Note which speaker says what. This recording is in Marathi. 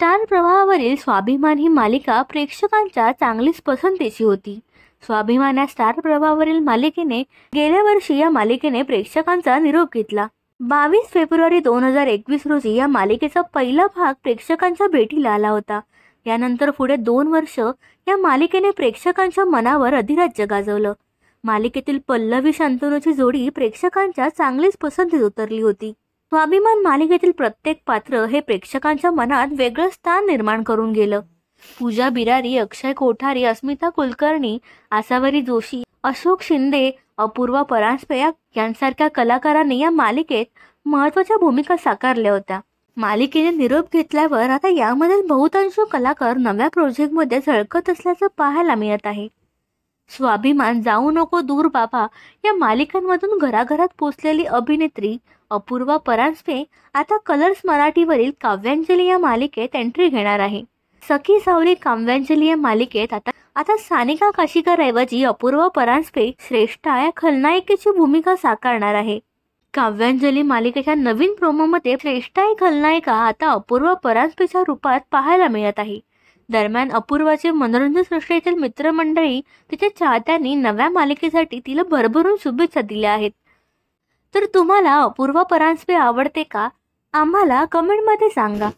Speaker 1: स्टार प्रवाहावरील स्वाभिमान ही मालिका प्रेक्षकांच्या चांगलीच पसंतीची होती स्वाभिमान या स्टार प्रवाहावरील मालिकेने गेल्या वर्षी या मालिकेने प्रेक्षकांचा निरोप घेतला बावीस फेब्रुवारी दोन हजार एकवीस रोजी या मालिकेचा पहिला भाग प्रेक्षकांच्या भेटीला आला होता यानंतर पुढे दोन वर्ष या मालिकेने प्रेक्षकांच्या मनावर अधिराज्य गाजवलं मालिकेतील पल्लवी शांतनूची जोडी प्रेक्षकांच्या चांगलीच पसंतीत उतरली होती स्वाभिमान मालिकेतील प्रत्येक पात्र हे प्रेक्षकांच्या मनात वेगळं स्थान निर्माण करून गेलं पूजा बिरारी अक्षय कोठारी अस्मिता कुलकर्णी आसावरी जोशी अशोक शिंदे अपूर्वा परांजपे यांसारख्या कलाकारांनी या मालिकेत महत्वाच्या भूमिका साकारल्या होत्या मालिकेने निरोप घेतल्यावर आता यामधील बहुतांश कलाकार नव्या प्रोजेक्टमध्ये झळकत असल्याचं पाहायला मिळत आहे स्वाभिमान जाऊ नको दूर बाबा या मालिकांमधून घराघरात पोचलेली अभिनेत्री अपूर्वा परांजपे आता कलर्स मराठीवरील काव्यांजली या मालिकेत एंट्री घेणार आहे सखी सावली काव्यांजली या मालिकेत आता आता सानिका काशिकर ऐवजी अपूर्वा परांजपे श्रेष्ठा या खलनायिकेची भूमिका साकारणार आहे काव्यांजली मालिकेच्या नवीन प्रोमोमध्ये श्रेष्ठाय खलनायिका आता अपूर्वा परांजपेच्या रूपात पाहायला मिळत आहे दरम्यान अपूर्वाचे मनोरंजन सृष्टीतील मित्रमंडळी तिच्या चाहत्यांनी नव्या मालिकेसाठी तिला भरभरून शुभेच्छा दिल्या आहेत तर तुम्हाला अपूर्वा परांजपे आवडते का आम्हाला कमेंटमध्ये सांगा